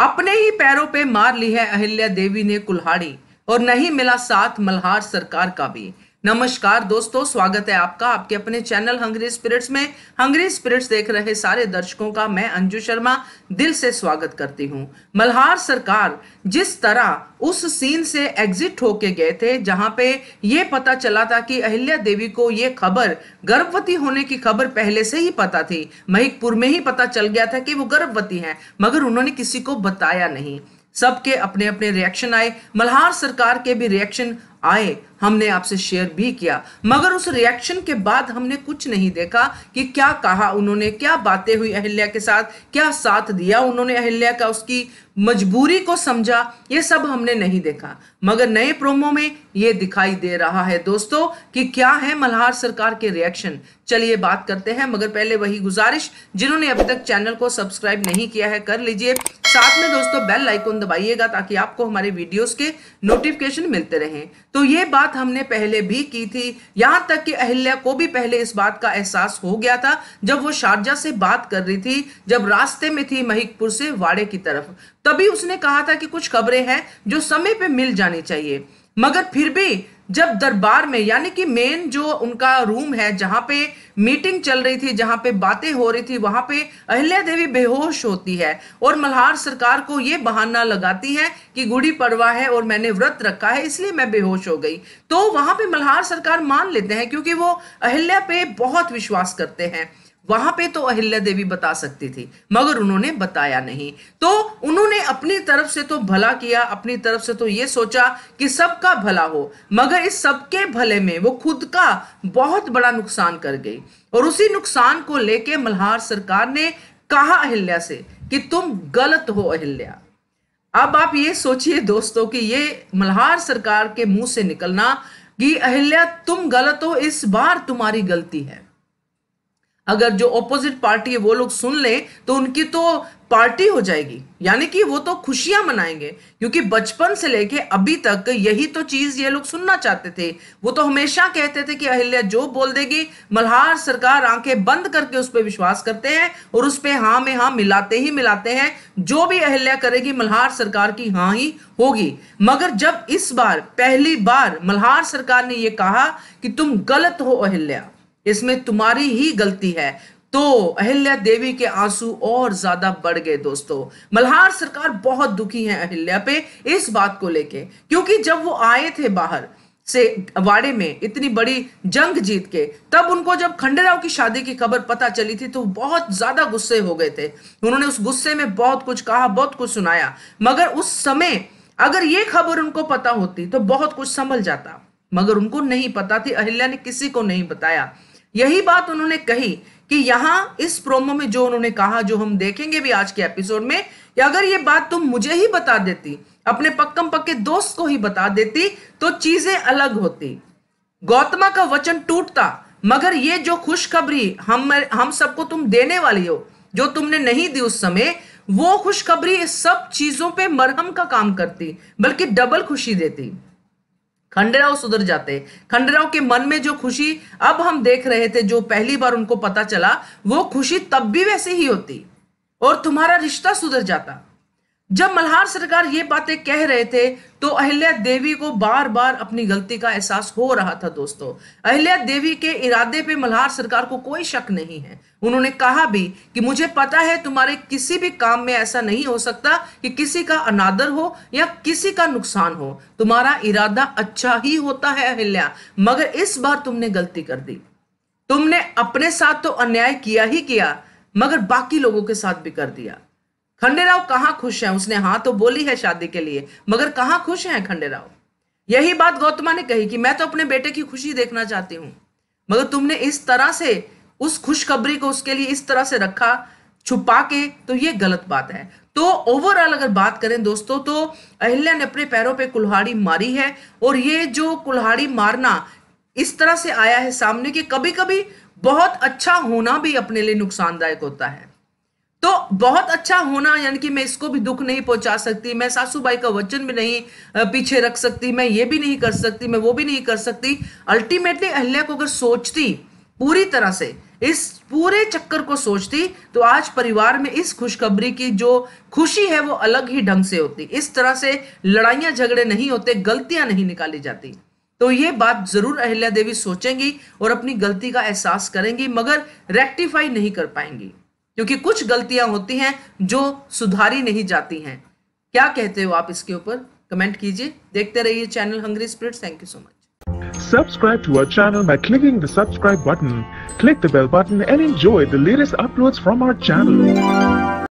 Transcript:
अपने ही पैरों पे मार ली है अहिल्या देवी ने कुल्हाड़ी और नहीं मिला साथ मल्हार सरकार का भी नमस्कार दोस्तों स्वागत है आपका आपके अपने चैनल हंग्री स्पिरिट्स में हंग्री स्पिरिट्स देख रहे सारे दर्शकों का मैं अंजू शर्मा दिल से स्वागत करती हूं मल्हार सरकार जिस तरह उस सीन से एग्जिट होके गए थे जहां पे ये पता चला था कि अहिल्या देवी को ये खबर गर्भवती होने की खबर पहले से ही पता थी महिकपुर में ही पता चल गया था कि वो गर्भवती है मगर उन्होंने किसी को बताया नहीं सबके अपने अपने रिएक्शन आए मल्हार सरकार के भी रिएक्शन आए हमने आपसे शेयर भी किया मगर उस रिएक्शन के बाद हमने कुछ नहीं देखा कि क्या कहा उन्होंने क्या बातें हुई अहिल्या के साथ क्या साथ दिया उन्होंने अहिल्या का उसकी मजबूरी को समझा ये सब हमने नहीं देखा मगर नए प्रोमो में ये दिखाई दे रहा है दोस्तों कि क्या है मल्हार सरकार के रिएक्शन चलिए बात करते हैं मगर पहले वही गुजारिश जिन्होंने अभी तक चैनल को सब्सक्राइब नहीं किया है कर लीजिए साथ में दोस्तों बेल लाइकोन दबाइएगा ताकि आपको हमारे वीडियोस के नोटिफिकेशन मिलते रहें तो ये बात बात हमने पहले भी की थी यहां तक कि अहिल्या को भी पहले इस बात का एहसास हो गया था जब वो शारजा से बात कर रही थी जब रास्ते में थी महिकपुर से वाड़े की तरफ तभी उसने कहा था कि कुछ खबरें हैं जो समय पे मिल जानी चाहिए मगर फिर भी जब दरबार में यानी कि मेन जो उनका रूम है जहाँ पे मीटिंग चल रही थी जहाँ पे बातें हो रही थी वहां पे अहिल्या देवी बेहोश होती है और मल्हार सरकार को ये बहाना लगाती है कि गुड़ी पड़वा है और मैंने व्रत रखा है इसलिए मैं बेहोश हो गई तो वहां पे मल्हार सरकार मान लेते हैं क्योंकि वो अहिल्या पे बहुत विश्वास करते हैं वहां पे तो अहिल्या देवी बता सकती थी मगर उन्होंने बताया नहीं तो उन्होंने अपनी तरफ से तो भला किया अपनी तरफ से तो ये सोचा कि सबका भला हो मगर इस सबके भले में वो खुद का बहुत बड़ा नुकसान कर गई और उसी नुकसान को लेके मल्हार सरकार ने कहा अहिल्या से कि तुम गलत हो अहिल्या अब आप ये सोचिए दोस्तों कि ये मल्हार सरकार के मुंह से निकलना कि अहिल्या तुम गलत हो इस बार तुम्हारी गलती है अगर जो ऑपोजिट पार्टी है वो लोग सुन ले तो उनकी तो पार्टी हो जाएगी यानी कि वो तो खुशियां मनाएंगे क्योंकि बचपन से लेके अभी तक यही तो चीज ये लोग सुनना चाहते थे वो तो हमेशा कहते थे कि अहिल्या जो बोल देगी मल्हार सरकार आंखें बंद करके उस पर विश्वास करते हैं और उस पर हाँ में हाँ मिलाते ही मिलाते हैं जो भी अहिल्या करेगी मल्हार सरकार की हाँ ही होगी मगर जब इस बार पहली बार मल्हार सरकार ने यह कहा कि तुम गलत हो अहिल्या इसमें तुम्हारी ही गलती है तो अहिल्या देवी के आंसू और ज्यादा बढ़ गए दोस्तों मल्हार सरकार बहुत दुखी है अहिल्या पे इस बात को लेके क्योंकि जब वो आए थे बाहर से वाड़े में इतनी बड़ी जंग जीत के तब उनको जब खंडेराव की शादी की खबर पता चली थी तो बहुत ज्यादा गुस्से हो गए थे उन्होंने उस गुस्से में बहुत कुछ कहा बहुत कुछ सुनाया मगर उस समय अगर ये खबर उनको पता होती तो बहुत कुछ संभल जाता मगर उनको नहीं पता थी अहिल्या ने किसी को नहीं बताया यही बात उन्होंने कही कि यहां इस प्रोमो में जो उन्होंने कहा जो हम देखेंगे भी आज के एपिसोड में अगर ये बात तुम मुझे ही बता देती अपने पक्कम पक्के दोस्त को ही बता देती तो चीजें अलग होती गौतमा का वचन टूटता मगर ये जो खुशखबरी हम हम सबको तुम देने वाली हो जो तुमने नहीं दी उस समय वो खुशखबरी सब चीजों पे मरहम का काम करती बल्कि डबल खुशी देती खंडेराव सुधर जाते खंडेराव के मन में जो खुशी अब हम देख रहे थे जो पहली बार उनको पता चला वो खुशी तब भी वैसे ही होती और तुम्हारा रिश्ता सुधर जाता जब मल्हार सरकार ये बातें कह रहे थे तो अहिल्या देवी को बार बार अपनी गलती का एहसास हो रहा था दोस्तों अहिल्या देवी के इरादे पे मल्हार सरकार को कोई शक नहीं है उन्होंने कहा भी कि मुझे पता है तुम्हारे किसी भी काम में ऐसा नहीं हो सकता कि किसी का अनादर हो या किसी का नुकसान हो तुम्हारा इरादा अच्छा ही होता है अहिल्या मगर इस बार तुमने गलती कर दी तुमने अपने साथ तो अन्याय किया ही किया मगर बाकी लोगों के साथ भी कर दिया खंडेराव कहाँ खुश हैं उसने हाँ तो बोली है शादी के लिए मगर कहाँ खुश हैं खंडेराव यही बात गौतमा ने कही कि मैं तो अपने बेटे की खुशी देखना चाहती हूँ मगर तुमने इस तरह से उस खुशखबरी को उसके लिए इस तरह से रखा छुपा के तो ये गलत बात है तो ओवरऑल अगर बात करें दोस्तों तो अहिल्या ने अपने पैरों पे कुल्हाड़ी मारी है और ये जो कुल्हाड़ी मारना इस तरह से आया है सामने कि कभी कभी बहुत अच्छा होना भी अपने लिए नुकसानदायक होता है तो बहुत अच्छा होना यानी कि मैं इसको भी दुख नहीं पहुंचा सकती मैं सासू बाई का वचन भी नहीं पीछे रख सकती मैं ये भी नहीं कर सकती मैं वो भी नहीं कर सकती अल्टीमेटली अहल्या को अगर सोचती पूरी तरह से इस पूरे चक्कर को सोचती तो आज परिवार में इस खुशखबरी की जो खुशी है वो अलग ही ढंग से होती इस तरह से लड़ाइयां झगड़े नहीं होते गलतियां नहीं निकाली जाती तो ये बात जरूर अहिल्या देवी सोचेंगी और अपनी गलती का एहसास करेंगी मगर रेक्टिफाई नहीं कर पाएंगी क्योंकि कुछ गलतियां होती हैं जो सुधारी नहीं जाती हैं क्या कहते हो आप इसके ऊपर कमेंट कीजिए देखते रहिए channel Hungry Spirit thank you so much subscribe to our channel by clicking the subscribe button click the bell button and enjoy the latest upload from our channel